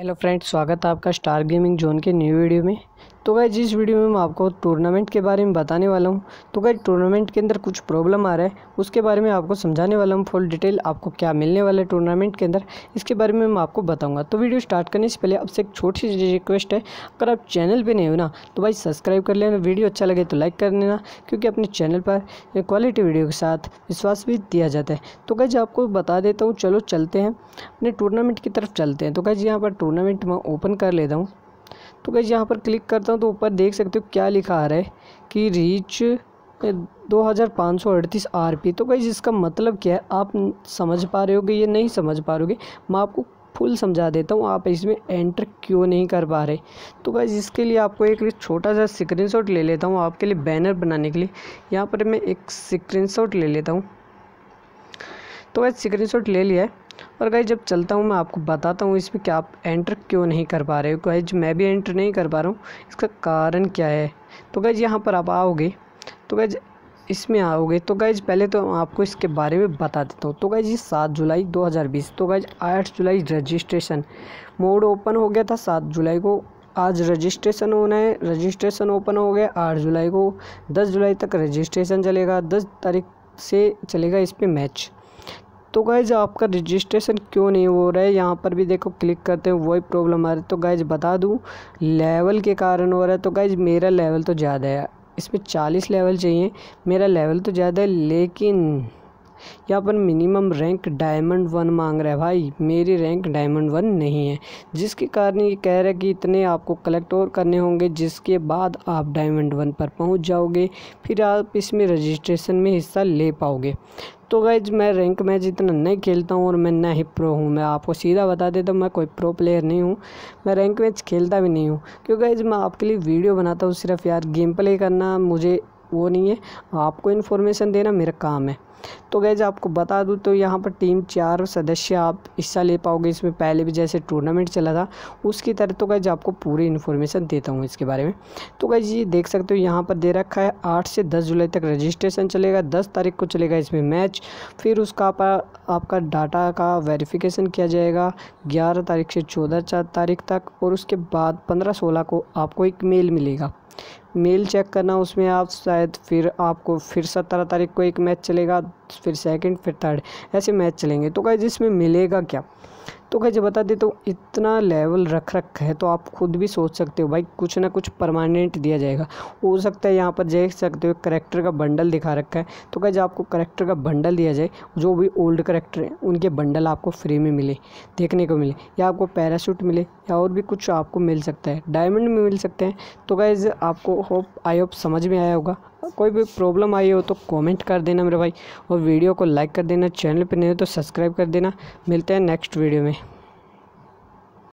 hello friends स्वागत है आपका स्टार गेमिंग जोन के न्यू वीडियो में तो गाइज इस वीडियो में मैं आपको टूर्नामेंट के बारे में बताने वाला हूँ तो गाइज टूर्नामेंट के अंदर कुछ प्रॉब्लम आ रहा है उसके बारे में आपको समझाने वाला हूँ फुल डिटेल आपको क्या मिलने वाला है टूर्नामेंट के अंदर इसके बारे में मैं आपको बताऊँगा तो वीडियो स्टार्ट करने से पहले आपसे एक छोटी सी रिक्वेस्ट है अगर आप चैनल पर नहीं हो ना तो भाई सब्सक्राइब कर लेना वीडियो अच्छा लगे तो लाइक कर लेना क्योंकि अपने चैनल पर क्वालिटी वीडियो के साथ विश्वास भी दिया जाता है तो गाइज आपको बता देता हूँ चलो चलते हैं अपने टूर्नामेंट की तरफ चलते हैं तो गाइज यहाँ पर टूर्नामेंट मैं ओपन कर लेता हूँ तो गई यहाँ पर क्लिक करता हूँ तो ऊपर देख सकते हो क्या लिखा आ रहा है कि रीच दो हज़ार पाँच सौ अड़तीस आर पी तो गई इसका मतलब क्या है आप समझ पा रहे होगे ये नहीं समझ पा रहे मैं आपको फुल समझा देता हूँ आप इसमें एंटर क्यों नहीं कर पा रहे तो गाइज इसके लिए आपको एक छोटा सा स्क्रीनशॉट ले लेता हूँ आपके लिए बैनर बनाने के लिए यहाँ पर मैं एक स्क्रीनशॉट ले लेता हूँ तो वह स्क्रीन ले लिया है और गाइज जब चलता हूँ मैं आपको बताता हूँ इसमें क्या आप एंटर क्यों नहीं कर पा रहे हो गाइज मैं भी एंटर नहीं कर पा रहा हूँ इसका कारण क्या है तो गाइज यहाँ पर आप आओगे तो गाइज इसमें आओगे तो गाइज पहले तो आपको इसके बारे में बता देता हूँ तो गाइज ये सात जुलाई 2020 तो गाइज आठ जुलाई रजिस्ट्रेशन मोड ओपन हो गया था सात जुलाई को आज रजिस्ट्रेशन होना है रजिस्ट्रेशन ओपन हो गया आठ जुलाई को दस जुलाई तक रजिस्ट्रेशन चलेगा दस तारीख से चलेगा इस पर मैच तो गाइज़ आपका रजिस्ट्रेशन क्यों नहीं हो रहा है यहाँ पर भी देखो क्लिक करते हैं वही प्रॉब्लम आ रही है तो गाइज़ बता दूँ लेवल के कारण हो रहा है तो गाइज़ मेरा लेवल तो ज़्यादा है इसमें चालीस लेवल चाहिए मेरा लेवल तो ज़्यादा है लेकिन यहाँ पर मिनिमम रैंक डायमंड वन मांग रहा है भाई मेरी रैंक डायमंड वन नहीं है जिसके कारण ये कह रहा है कि इतने आपको कलेक्ट और करने होंगे जिसके बाद आप डायमंड वन पर पहुँच जाओगे फिर आप इसमें रजिस्ट्रेशन में हिस्सा ले पाओगे तो गैज मैं रैंक मैच इतना नहीं खेलता हूँ और मैं ना ही प्रो हूँ मैं आपको सीधा बता देता हूँ मैं कोई प्रो प्लेयर नहीं हूँ मैं रैंक मैच खेलता भी नहीं हूँ क्योंकि गैज मैं आपके लिए वीडियो बनाता हूँ सिर्फ यार गेम प्ले करना मुझे वो नहीं है आपको इन्फॉर्मेशन देना मेरा काम है तो गैज आपको बता दूँ तो यहाँ पर टीम चार सदस्य आप हिस्सा ले पाओगे इसमें पहले भी जैसे टूर्नामेंट चला था उसकी तरह तो गैज आपको पूरी इन्फॉर्मेशन देता हूँ इसके बारे में तो गैज ये देख सकते हो यहाँ पर दे रखा है आठ से दस जुलाई तक रजिस्ट्रेशन चलेगा दस तारीख को चलेगा इसमें मैच फिर उसका आप, आपका डाटा का वेरीफिकेशन किया जाएगा ग्यारह तारीख से चौदह तारीख तक और उसके बाद पंद्रह सोलह को आपको एक मेल मिलेगा मेल चेक करना उसमें आप शायद फिर आपको फिर सत्रह तारीख को एक मैच चलेगा फिर सेकंड फिर थर्ड ऐसे मैच चलेंगे तो गाइज इसमें मिलेगा क्या तो कैसे बता दे तो इतना लेवल रख रखा है तो आप खुद भी सोच सकते हो भाई कुछ ना कुछ परमानेंट दिया जाएगा हो सकता है यहाँ पर देख सकते हो करेक्टर का बंडल दिखा रखा है तो कैसे आपको करेक्टर का बंडल दिया जाए जो भी ओल्ड करेक्टर हैं उनके बंडल आपको फ्री में मिले देखने को मिले या आपको पैराशूट मिले या और भी कुछ आपको मिल सकता है डायमंड में मिल सकते हैं तो गैज़ आपको होप आई होप समझ में आया होगा कोई भी प्रॉब्लम आई हो तो कमेंट कर देना मेरे भाई और वीडियो को लाइक कर देना चैनल पर नहीं हो तो सब्सक्राइब कर देना मिलते हैं नेक्स्ट वीडियो में